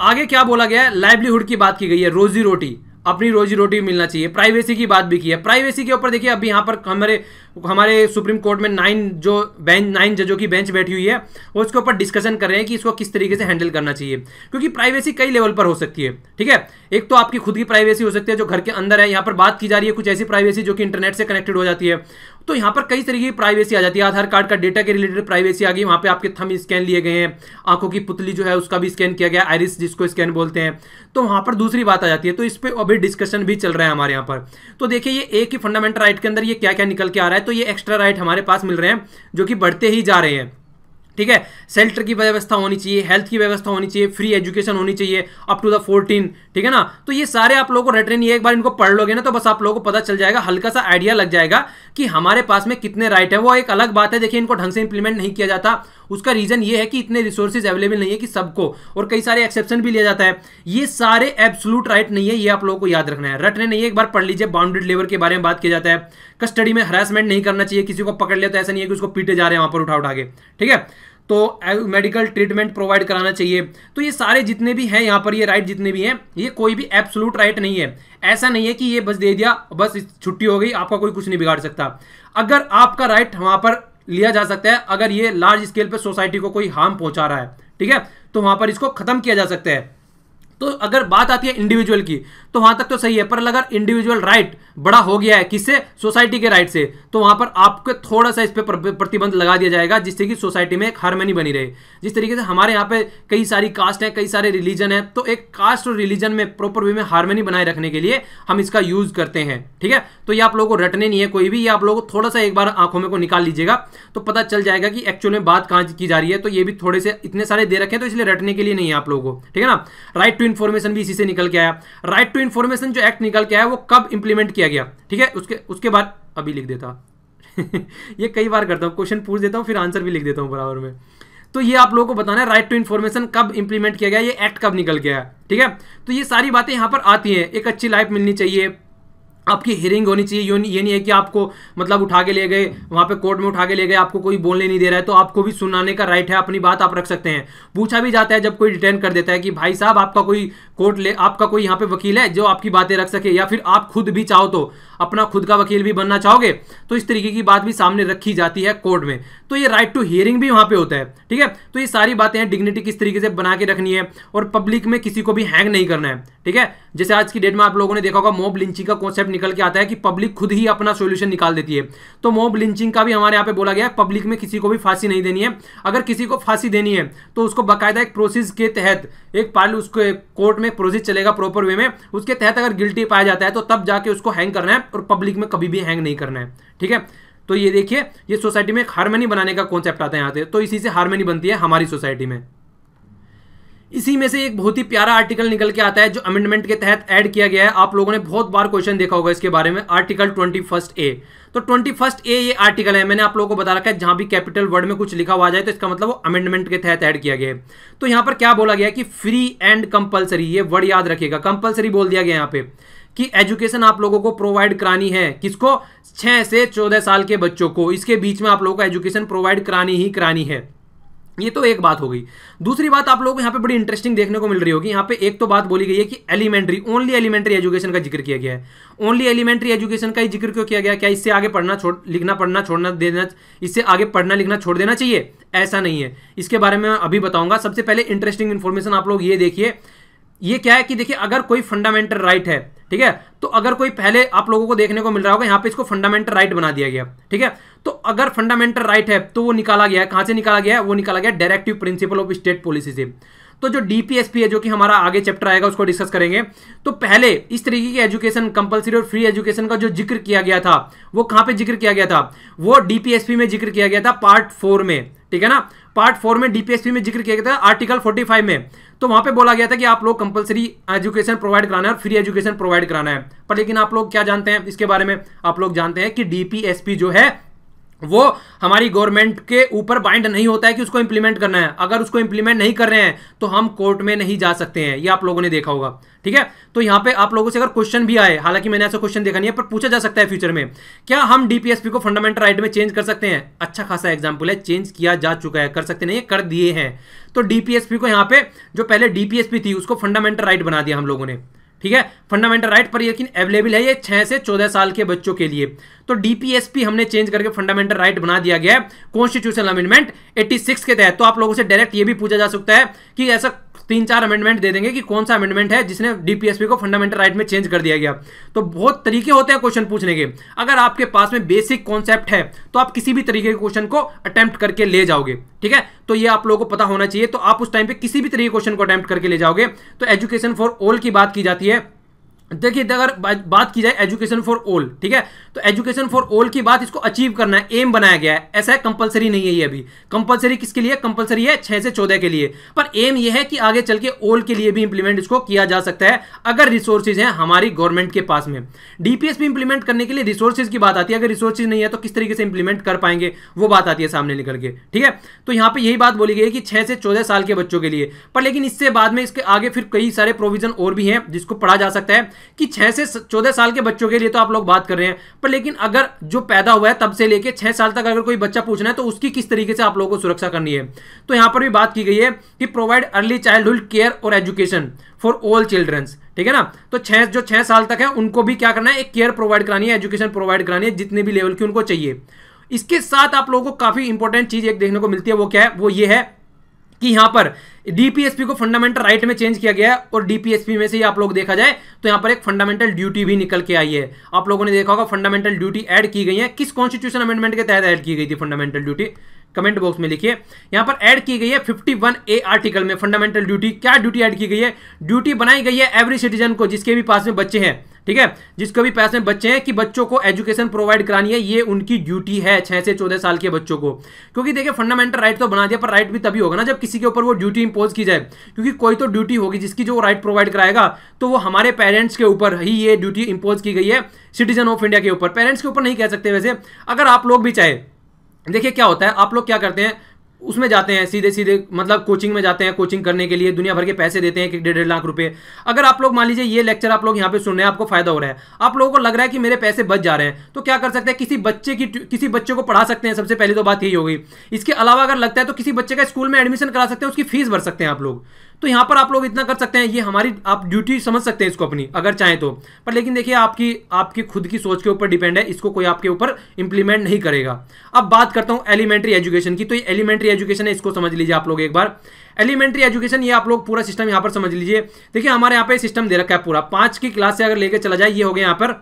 आगे क्या बोला गया है लाइवलीहुड की बात की गई है रोजी रोटी अपनी रोजी रोटी मिलना चाहिए प्राइवेसी की बात भी की है प्राइवेसी के ऊपर देखिए अभी यहाँ पर हमारे हमारे सुप्रीम कोर्ट में नाइन जो बेंच नाइन जजों की बेंच बैठी हुई है वो इसके ऊपर डिस्कशन कर रहे हैं कि इसको किस तरीके से हैंडल करना चाहिए क्योंकि प्राइवेसी कई लेवल पर हो सकती है ठीक है एक तो आपकी खुद की प्राइवेसी हो सकती है जो घर के अंदर है यहाँ पर बात की जा रही है कुछ ऐसी प्राइवेसी जो कि इंटरनेट से कनेक्टेड हो जाती है तो यहाँ पर कई तरीके की प्राइवेसी आ जाती है आधार कार्ड का डेटा के रिलेटेड प्राइवेसी आ गई वहाँ पे आपके थम स्कैन लिए गए हैं आंखों की पुतली जो है उसका भी स्कैन किया गया आयरिस जिसको स्कैन बोलते हैं तो वहाँ पर दूसरी बात आ जाती है तो इस पर अभी डिस्कशन भी चल रहा है हमारे यहाँ पर तो देखिए ये एक ही फंडामेंटल राइट के अंदर ये क्या क्या निकल के आ रहा है तो ये एक्स्ट्रा राइट हमारे पास मिल रहे हैं जो कि बढ़ते ही जा रहे हैं ठीक है सेल्टर की व्यवस्था होनी चाहिए हेल्थ की व्यवस्था होनी चाहिए फ्री एजुकेशन होनी चाहिए अप टू द फोर्टीन ठीक है ना तो ये सारे आप लोगों को रेटरेन एक बार इनको पढ़ लोगे ना तो बस आप लोगों को पता चल जाएगा हल्का सा आइडिया लग जाएगा कि हमारे पास में कितने राइट है वो एक अलग बात है देखिए इनको ढंग से इंप्लीमेंट नहीं किया जाता उसका रीजन ये है कि इतने रिसोर्सेज अवेलेबल नहीं है कि सबको और कई सारे एक्सेप्शन भी लिया जाता है ये सारे एब्सोलूट राइट नहीं है ये आप लोगों को याद रखना है रटने नहीं है एक बार पढ़ लीजिए बाउंड्रीड लेवर के बारे में बात किया जाता है कस्टडी में हरासमेंट नहीं करना चाहिए किसी को पकड़ लिया तो ऐसा नहीं है कि उसको पीटे जा रहे हैं वहां पर उठा उठा के ठीक है तो मेडिकल ट्रीटमेंट प्रोवाइड कराना चाहिए तो ये सारे जितने भी हैं यहाँ पर ये राइट जितने भी हैं ये कोई भी एब्सोलूट राइट नहीं है ऐसा नहीं है कि ये बस दे दिया बस छुट्टी हो गई आपका कोई कुछ नहीं बिगाड़ सकता अगर आपका राइट वहाँ पर लिया जा सकता है अगर ये लार्ज स्केल पर सोसाइटी को कोई हार्म पहुँचा रहा है ठीक है तो वहाँ पर इसको खत्म किया जा सकता है तो अगर बात आती है इंडिविजुअल की तो वहां तक तो सही है पर अगर इंडिविजुअल राइट बड़ा हो गया है किससे सोसाइटी के राइट से तो वहां पर आपको थोड़ा सा इस पर प्रतिबंध लगा दिया जाएगा जिससे कि सोसाइटी में एक हारमोनी बनी रहे जिस तरीके से हमारे यहाँ पे कई सारी कास्ट है कई सारे रिलीजन है तो एक कास्ट और रिलीजन में प्रॉपर वे में हारमोनी बनाए रखने के लिए हम इसका यूज करते हैं ठीक है तो ये आप लोगों को रटने नहीं है कोई भी ये आप लोगों को थोड़ा सा एक बार आंखों में को निकाल लीजिएगा तो पता चल जाएगा कि एक्चुअल में बात कहाँ की जा रही है तो ये भी थोड़े से इतने सारे दे रखे तो इसलिए रटने के लिए नहीं है आप लोगों को ठीक है ना राइट टू इन्फॉर्मेशन भी इसी से निकल के आया राइट टू इन्फॉर्मेशन जो एक्ट निकल के आया वो कब इंप्लीमेंट किया गया ठीक है उसके उसके बाद अभी लिख देता ये कई बार करता हूँ क्वेश्चन पूछ देता हूँ फिर आंसर भी लिख देता हूँ बराबर में तो ये आप लोगों को बताना है राइट टू इन्फॉर्मेशन कब इंप्लीमेंट किया गया ये एक्ट कब निकल गया ठीक है तो ये सारी बातें यहाँ पर आती हैं एक अच्छी लाइफ मिलनी चाहिए आपकी हियरिंग होनी चाहिए ये नहीं है कि आपको मतलब उठा के ले गए वहाँ पे कोर्ट में उठा के ले गए आपको कोई बोलने नहीं दे रहा है तो आपको भी सुनाने का राइट है अपनी बात आप रख सकते हैं पूछा भी जाता है जब कोई डिटेन कर देता है कि भाई साहब आपका कोई कोर्ट ले आपका कोई यहाँ पे वकील है जो आपकी बातें रख सके या फिर आप खुद भी चाहो तो अपना खुद का वकील भी बनना चाहोगे तो इस तरीके की बात भी सामने रखी जाती है कोर्ट में तो ये राइट टू हियरिंग भी वहाँ पे होता है ठीक है तो ये सारी बातें हैं डिग्निटी किस तरीके से बना के रखनी है और पब्लिक में किसी को भी हैंग नहीं करना है ठीक है जैसे आज की डेट में आप लोगों ने देखा होगा मोब लिंची का कॉन्सेप्ट निकल के आता है कि पब्लिक खुद ही अपना सोल्यूशन निकाल देती है तो मोब लिंचिंग का भी हमारे यहाँ पे बोला गया है पब्लिक में किसी को भी फांसी नहीं देनी है अगर किसी को फांसी देनी है तो उसको बाकायदा एक प्रोसेस के तहत एक पार्ल उसको कोर्ट में प्रोसेस चलेगा प्रॉपर वे में उसके तहत अगर गिल्टी पाया जाता है तो तब जाके उसको हैंग करना है और पब्लिक में कभी भी हैंग नहीं करना है ठीक है तो ये देखिए ये सोसाइटी में एक हारमनी बनाने का कॉन्सेप्ट आता है यहाँ से तो इसी से हारमनी बनती है हमारी सोसाइटी में इसी में से एक बहुत ही प्यारा आर्टिकल निकल के आता है जो अमेंडमेंट के तहत ऐड किया गया है आप लोगों ने बहुत बार क्वेश्चन देखा होगा इसके बारे में आर्टिकल ट्वेंटी फर्स्ट ए तो ट्वेंटी फर्स्ट ए ये आर्टिकल है मैंने आप लोगों को बता रखा है जहां भी कैपिटल वर्ड में कुछ लिखा हुआ जाए तो इसका मतलब वो अमेंडमेंट के तहत ऐड किया गया है तो यहां पर क्या बोला गया कि फ्री एंड कंपल्सरी ये वर्ड याद रखेगा कंपल्सरी बोल दिया गया यहाँ पे कि एजुकेशन आप लोगों को प्रोवाइड करानी है किसको छह से चौदह साल के बच्चों को इसके बीच में आप लोगों को एजुकेशन प्रोवाइड करानी ही करानी है ये तो एक बात हो गई दूसरी बात आप लोगों को यहाँ पे बड़ी इंटरेस्टिंग देखने को मिल रही होगी यहाँ पे एक तो बात बोली गई है कि एलिमेंट्री ओनली एलिमेंट्री एजुकेशन का जिक्र किया गया है ओनली एलिमेंट्री एजुकेशन का ही जिक्र क्यों किया गया क्या इससे आगे पढ़ना छोड़ लिखना पढ़ना छोड़ना देना इससे आगे पढ़ना लिखना छोड़ देना चाहिए ऐसा नहीं है इसके बारे में अभी बताऊंगा सबसे पहले इंटरेस्टिंग इन्फॉर्मेशन आप लोग ये देखिए ये क्या है कि देखिए अगर कोई फंडामेंटल राइट है ठीक है तो अगर कोई पहले आप लोगों को देखने को मिल रहा होगा यहाँ पे इसको फंडामेंटल राइट बना दिया गया ठीक है तो अगर फंडामेंटल राइट है तो वो निकाला गया है कहाँ से निकाला गया है वो निकाला गया directive principle of state policy से तो जो डीपीएसपी है जो कि हमारा आगे चैप्टर आएगा उसको डिस्कस करेंगे तो पहले इस तरीके की एजुकेशन कंपलसरी और फ्री एजुकेशन का जो जिक्र किया गया था वो कहाँ पर जिक्र किया गया था वो डीपीएसपी में जिक्र किया गया था पार्ट फोर में ठीक है ना पार्ट फोर में डीपीएसपी में जिक्र किया गया था आर्टिकल फोर्टी फाइव में तो वहां पे बोला गया था कि आप लोग कंपलसरी एजुकेशन प्रोवाइड कराना है और फ्री एजुकेशन प्रोवाइड कराना है पर लेकिन आप लोग क्या जानते हैं इसके बारे में आप लोग जानते हैं कि डीपीएसपी जो है वो हमारी गवर्नमेंट के ऊपर बाइंड नहीं होता है कि उसको इंप्लीमेंट करना है अगर उसको इंप्लीमेंट नहीं कर रहे हैं तो हम कोर्ट में नहीं जा सकते हैं ये आप लोगों ने देखा होगा ठीक है तो यहां पे आप लोगों से अगर क्वेश्चन भी आए हालांकि मैंने ऐसा क्वेश्चन देखा नहीं है पर पूछा जा सकता है फ्यूचर में क्या हम डीपीएसपी को फंडामेंटल राइट में चेंज कर सकते हैं अच्छा खासा एग्जाम्पल है चेंज किया जा चुका है कर सकते नहीं कर दिए हैं तो डीपीएसपी को यहां पर जो पहले डीपीएसपी थी उसको फंडामेंटल राइट बना दिया हम लोगों ने ठीक है फंडामेंटल राइट पर लेकिन अवेलेबल है ये छह से चौदह साल के बच्चों के लिए तो डीपीएसपी हमने चेंज करके फंडामेंटल राइट बना दिया गया है कॉन्स्टिट्यूशनल अमेंडमेंट 86 के तहत तो आप लोगों से डायरेक्ट ये भी पूछा जा सकता है कि ऐसा तीन चार अमेंडमेंट दे देंगे कि कौन सा अमेंडमेंट है जिसने डीपीएसपी को फंडामेंटल राइट में चेंज कर दिया गया तो बहुत तरीके होते हैं क्वेश्चन पूछने के अगर आपके पास में बेसिक कॉन्सेप्ट है तो आप किसी भी तरीके के क्वेश्चन को अटैम्प्ट करके ले जाओगे ठीक है तो ये आप लोगों को पता होना चाहिए तो आप उस टाइम पे किसी भी तरीके क्वेश्चन को अटैम्प्ट करके ले जाओगे तो एजुकेशन फॉर ऑल की बात की जाती है देखिए अगर बात की जाए एजुकेशन फॉर ऑल ठीक है तो एजुकेशन फॉर ऑल की बात इसको अचीव करना है एम बनाया गया है ऐसा है कंपलसरी नहीं है ये अभी कंपलसरी किसके लिए कंपलसरी है छह से चौदह के लिए पर एम ये है कि आगे चल के ऑल के लिए भी इंप्लीमेंट इसको किया जा सकता है अगर रिसोर्सेज हैं हमारी गवर्नमेंट के पास में डीपीएस भी इंप्लीमेंट करने के लिए रिसोर्सेज की बात आती है अगर रिसोर्सेज नहीं है तो किस तरीके से इंप्लीमेंट कर पाएंगे वो बात आती है सामने निकल के ठीक है तो यहाँ पर यही बात बोली गई कि छह से चौदह साल के बच्चों के लिए पर लेकिन इससे बाद में इसके आगे फिर कई सारे प्रोविजन और भी हैं जिसको पढ़ा जा सकता है कि छह से चौदह साल के बच्चों के लिए तो आप लोग बात कर रहे हैं पर लेकिन अगर जो पैदा हुआ है तब से लेके छह साल तक अगर कोई बच्चा पूछना है तो उसकी किस तरीके से आप लोगों को सुरक्षा करनी है तो यहां पर भी बात की गई है कि प्रोवाइड अर्ली चाइल्डहुड केयर और एजुकेशन फॉर ऑल चिल्ड्रंस ठीक है ना तो छह जो छह साल तक है उनको भी क्या करना है एक केयर प्रोवाइड करानी है एजुकेशन प्रोवाइड करानी है जितने भी लेवल की उनको चाहिए इसके साथ आप लोगों को काफ़ी इंपॉर्टेंट चीज़ एक देखने को मिलती है वो क्या है वो ये है कि यहां पर डीपीएसपी को फंडामेंटल राइट में चेंज किया गया है और डीपीएसपी में से ही आप लोग देखा जाए तो यहां पर एक फंडामेंटल ड्यूटी भी निकल के आई है आप लोगों ने देखा होगा फंडामेंटल ड्यूटी ऐड की गई है किस कॉन्स्टिट्यूशन अमेंडमेंट के तहत ऐड की गई थी फंडामेंटल ड्यूटी कमेंट बॉक्स में लिखिए यहां पर ऐड की गई है 51 ए आर्टिकल में फंडामेंटल ड्यूटी क्या ड्यूटी ऐड की गई है ड्यूटी बनाई गई है एवरी सिटीजन को जिसके भी पास में बच्चे हैं ठीक है जिसके भी पास में बच्चे हैं कि बच्चों को एजुकेशन प्रोवाइड करानी है ये उनकी ड्यूटी है छह से चौदह साल के बच्चों को क्योंकि देखिए फंडामेंटल राइट तो बना दिया पर राइट भी तभी होगा ना जब किसी के ऊपर वो ड्यूटी इंपोज की जाए क्योंकि कोई तो ड्यूटी होगी जिसकी जो राइट प्रोवाइड कराएगा तो वो हमारे पेरेंट्स के ऊपर ही ये ड्यूटी इंपोज की गई है सिटीजन ऑफ इंडिया के ऊपर पेरेंट्स के ऊपर नहीं कह सकते वैसे अगर आप लोग भी चाहे देखिए क्या होता है आप लोग क्या करते हैं उसमें जाते हैं सीधे सीधे मतलब कोचिंग में जाते हैं कोचिंग करने के लिए दुनिया भर के पैसे देते हैं एक डेढ़ डेढ़ लाख रुपए अगर आप लोग मान लीजिए ये लेक्चर आप लोग यहाँ पे सुन रहे हैं आपको फायदा हो रहा है आप लोगों को लग रहा है कि मेरे पैसे बच जा रहे हैं तो क्या कर सकते हैं किसी बच्चे की किसी बच्चे को पढ़ा सकते हैं सबसे पहले तो बात यही होगी इसके अलावा अगर लगता है तो किसी बच्चे का स्कूल में एडमिशन करा सकते हैं उसकी फीस भर सकते हैं आप लोग तो यहाँ पर आप लोग इतना कर सकते हैं ये हमारी आप ड्यूटी समझ सकते हैं इसको अपनी अगर चाहें तो पर लेकिन देखिए आपकी आपकी खुद की सोच के ऊपर डिपेंड है इसको कोई आपके ऊपर इंप्लीमेंट नहीं करेगा अब बात करता हूँ एलिमेंट्री एजुकेशन की तो ये एलिमेंट्री एजुकेशन है इसको समझ लीजिए आप लोग एक बार एलिमेंट्री एजुकेशन ये आप लोग पूरा सिस्टम यहाँ पर समझ लीजिए देखिए हमारे यहाँ पर सिस्टम दे रखा है पूरा पाँच की क्लास से अगर लेकर चला जाए ये हो गया यहाँ पर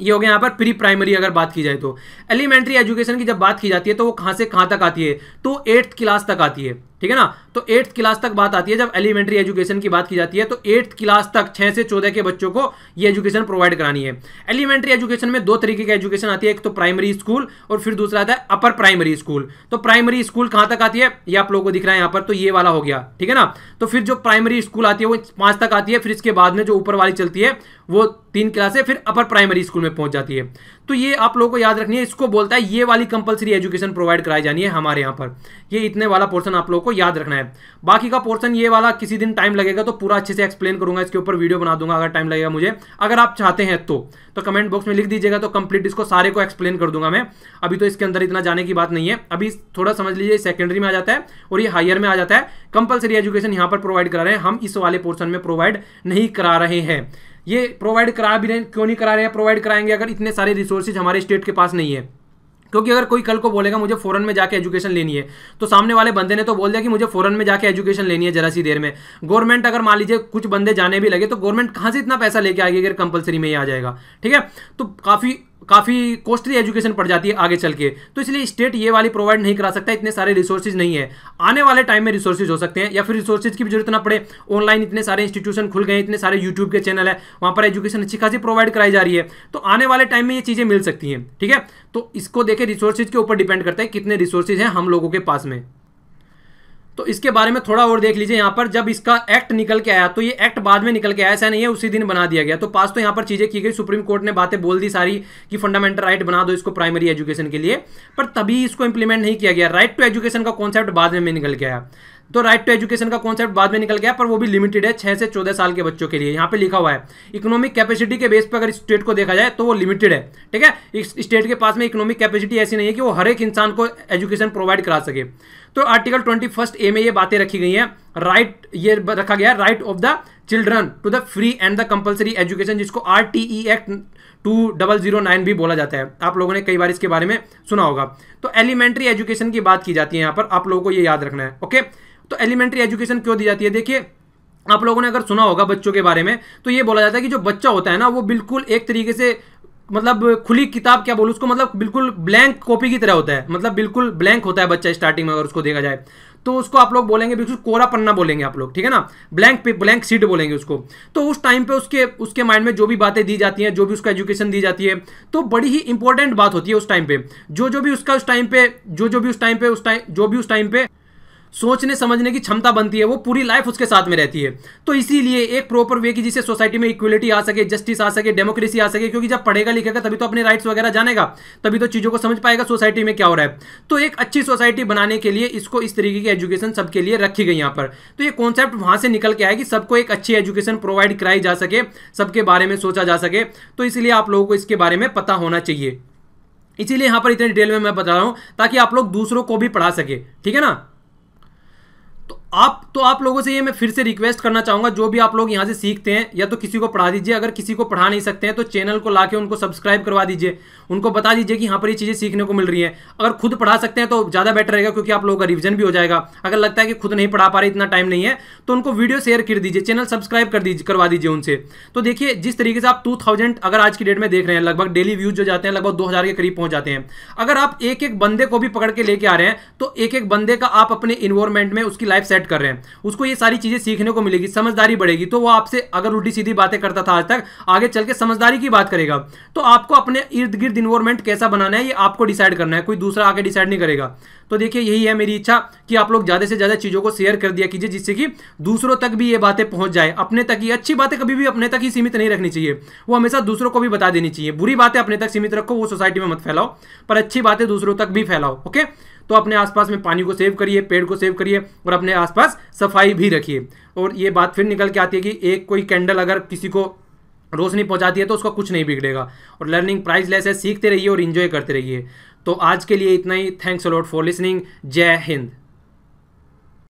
ये हो गया यहाँ पर प्री प्राइमरी अगर बात की जाए तो एलिमेंट्री एजुकेशन की जब बात की जाती है तो वो कहाँ से कहाँ तक आती है तो एट्थ क्लास तक आती है ठीक है ना तो एट्थ क्लास तक बात आती है जब एलिमेंट्री एजुकेशन की बात की जाती है तो एट्थ क्लास तक छह से चौदह के बच्चों को ये एजुकेशन प्रोवाइड करानी है एलिमेंट्री एजुकेशन में दो तरीके की एजुकेशन आती है एक तो प्राइमरी स्कूल और फिर दूसरा आता है अपर प्राइमरी स्कूल तो प्राइमरी स्कूल कहां तक आती है ये आप लोगों को दिख रहा है यहां पर तो ये वाला हो गया ठीक है ना तो फिर जो प्राइमरी स्कूल आती है वो पांच तक आती है फिर इसके बाद में जो ऊपर वाली चलती है वो तीन है फिर अपर प्राइमरी स्कूल में पहुंच जाती है तो ये आप लोगों को याद रखनी है इसको बोलता है ये वाली कंपलसरी एजुकेशन प्रोवाइड कराई जानी है हमारे यहां पर ये इतने वाला पोर्सन आप लोगों को याद रखना है बाकी का पोर्शन ये वाला किसी दिन टाइम लगेगा तो पूरा अच्छे से एक्सप्लेन करूंगा इसके ऊपर वीडियो बना दूंगा अगर टाइम लगेगा मुझे अगर आप चाहते हैं तो तो कमेंट बॉक्स में लिख दीजिएगा तो कंप्लीट इसको सारे को एक्सप्लेन कर दूंगा मैं अभी तो इसके अंदर इतना जाने की बात नहीं है अभी थोड़ा समझ लीजिए सेकेंडरी में आ जाता है और ये हायर में आ जाता है कंपलसरी एजुकेशन यहाँ पर प्रोवाइड करा रहे हैं हम इस वाले पोर्सन में प्रोवाइड नहीं करा रहे हैं ये प्रोवाइड करा भी रहे क्यों नहीं करा रहे हैं प्रोवाइड कराएंगे अगर इतने सारे रिसोर्सेज हमारे स्टेट के पास नहीं है क्योंकि अगर कोई कल को बोलेगा मुझे फॉरन में जाके एजुकेशन लेनी है तो सामने वाले बंदे ने तो बोल दिया कि मुझे फॉरन में जाके एजुकेशन लेनी है जरा सी देर में गवर्नमेंट अगर मान लीजिए कुछ बंदे जाने भी लगे तो गवर्नमेंट कहां से इतना पैसा लेके आएगी अगर कंपलसरी में ही आ जाएगा ठीक है तो काफ़ी काफ़ी कॉस्टली एजुकेशन पड़ जाती है आगे चल के तो इसलिए स्टेट ये वाली प्रोवाइड नहीं करा सकता इतने सारे रिसोर्सेज नहीं है आने वाले टाइम में रिसोर्सेज हो सकते हैं या फिर रिसोर्सेज की भी जरूरत ना पड़े ऑनलाइन इतने सारे इंस्टीट्यूशन खुल गए इतने सारे यूट्यूब के चैनल है वहाँ पर एजुकेशन अच्छी खासी प्रोवाइड कराई जा रही है तो आने वाले टाइम में ये चीज़ें मिल सकती हैं ठीक है तो इसको देखे रिसोर्सेज के ऊपर डिपेंड करता है कितने रिसोर्सेज हैं हम लोगों के पास में तो इसके बारे में थोड़ा और देख लीजिए यहाँ पर जब इसका एक्ट निकल के आया तो ये एक्ट बाद में निकल के आया ऐसा नहीं है उसी दिन बना दिया गया तो पास तो यहाँ पर चीज़ें की गई सुप्रीम कोर्ट ने बातें बोल दी सारी कि फंडामेंटल राइट बना दो इसको प्राइमरी एजुकेशन के लिए पर तभी इसको इंप्लीमेंट नहीं किया गया राइट टू एजुकेशन का कॉन्सेप्ट बाद में निकल के आया तो राइट टू एजुकेशन का कॉन्सेप्ट बाद में निकल गया पर वो भी लिमिटेड है छह से चौदह साल के बच्चों के लिए यहाँ पे लिखा हुआ है इकोनॉमिक कैपेसिटी के बेस पर अगर स्टेट को देखा जाए तो वो लिमिटेड है ठीक है इस स्टेट के पास में इकोनॉमिक कैपेसिटी ऐसी नहीं है कि वो हर एक इंसान को एजुकेशन प्रोवाइड करा सके तो आर्टिकल ट्वेंटी फर्स्ट ए में ये बातें रखी गई है राइट ये रखा गया right of the children to the free and the compulsory education जिसको R T E act two double zero nine भी बोला जाता है आप लोगों ने कई बार इसके बारे में सुना होगा तो एलिमेंट्री एजुकेशन की बात की जाती है यहाँ पर आप लोगों को ये याद रखना है ओके तो एलिमेंट्री एजुकेशन क्यों दी जाती है देखिए आप लोगों ने अगर सुना होगा बच्चों के बारे में तो ये बोला जाता है कि जो बच्चा होता है ना वो बिल्कुल एक तरीके से मतलब खुली किताब क्या बोलूँ उसको मतलब बिल्कुल ब्लैंक कॉपी की तरह होता है मतलब बिल्कुल ब्लैंक होता है बच्चा स्टार्टिंग में अगर उसको देखा जाए तो उसको आप लोग बोलेंगे बिल्कुल कोरा पन्ना बोलेंगे आप लोग ठीक है ना ब्लैंक पे ब्लैंक सीट बोलेंगे उसको तो उस टाइम पे उसके उसके माइंड में जो भी बातें दी जाती हैं जो भी उसका एजुकेशन दी जाती है तो बड़ी ही इंपॉर्टेंट बात होती है उस टाइम पे जो जो भी उसका उस टाइम पे जो जो भी उस टाइम पे उस टाइम जो भी उस टाइम पे सोचने समझने की क्षमता बनती है वो पूरी लाइफ उसके साथ में रहती है तो इसीलिए एक प्रॉपर वे की जिसे सोसाइटी में इक्वलिटी आ सके जस्टिस आ सके डेमोक्रेसी आ सके क्योंकि जब पढ़ेगा लिखेगा तभी तो अपने राइट्स वगैरह जानेगा तभी तो चीज़ों को समझ पाएगा सोसाइटी में क्या हो रहा है तो एक अच्छी सोसाइटी बनाने के लिए इसको इस तरीके की एजुकेशन सबके लिए रखी गई यहाँ पर तो ये कॉन्सेप्ट वहाँ से निकल के आया कि सबको एक अच्छी एजुकेशन प्रोवाइड कराई जा सके सबके बारे में सोचा जा सके तो इसलिए आप लोगों को इसके बारे में पता होना चाहिए इसीलिए यहाँ पर इतने डिटेल में मैं बता रहा हूँ ताकि आप लोग दूसरों को भी पढ़ा सके ठीक है ना と आप तो आप लोगों से ये मैं फिर से रिक्वेस्ट करना चाहूंगा जो भी आप लोग यहाँ से सीखते हैं या तो किसी को पढ़ा दीजिए अगर किसी को पढ़ा नहीं सकते हैं तो चैनल को ला उनको सब्सक्राइब करवा दीजिए उनको बता दीजिए कि यहाँ पर ये चीज़ें सीखने को मिल रही हैं अगर खुद पढ़ा सकते हैं तो ज़्यादा बेटर रहेगा क्योंकि आप लोगों का रिविजन भी हो जाएगा अगर लगता है कि खुद नहीं पढ़ा पा रहे इतना टाइम नहीं है तो उनको वीडियो शेयर कर दीजिए चैनल सब्सक्राइब कर दीजिए करवा दीजिए उनसे तो देखिए जिस तरीके से आप टू अगर आज की डेट में देख रहे हैं लगभग डेली व्यूज जो जाते हैं लगभग दो के करीब पहुंच जाते हैं अगर आप एक एक बंदे को भी पकड़ के लेके आ रहे हैं तो एक एक बंदे का आप अपने इन्वॉर्मेंट में उसकी लाइफ सेट सेट कर रहे हैं उसको ये सारी चीज़ें सीखने को मिलेगी समझदारी बढ़ेगी तो वो आपसे अगर उल्टी सीधी बातें करता था आज तक आगे चल के समझदारी की बात करेगा तो आपको अपने इर्द गिर्द इन्वायरमेंट कैसा बनाना है ये आपको डिसाइड करना है कोई दूसरा आगे डिसाइड नहीं करेगा तो देखिए यही है मेरी इच्छा कि आप लोग ज़्यादा से ज़्यादा चीज़ों को शेयर कर दिया कीजिए जिससे कि दूसरों तक भी ये बातें पहुंच जाए अपने तक ही अच्छी बातें कभी भी अपने तक ही सीमित नहीं रखनी चाहिए वो हमेशा दूसरों को भी बता देनी चाहिए बुरी बातें अपने तक सीमित रखो वो सोसाइटी में मत फैलाओ पर अच्छी बातें दूसरों तक भी फैलाओ ओके तो अपने आसपास में पानी को सेव करिए पेड़ को सेव करिए और अपने आसपास सफाई भी रखिए और ये बात फिर निकल के आती है कि एक कोई कैंडल अगर किसी को रोशनी पहुंचाती है तो उसका कुछ नहीं बिगड़ेगा और लर्निंग प्राइस लेस है सीखते रहिए और इन्जॉय करते रहिए तो आज के लिए इतना ही थैंक्स अलॉट फॉर लिसनिंग जय हिंद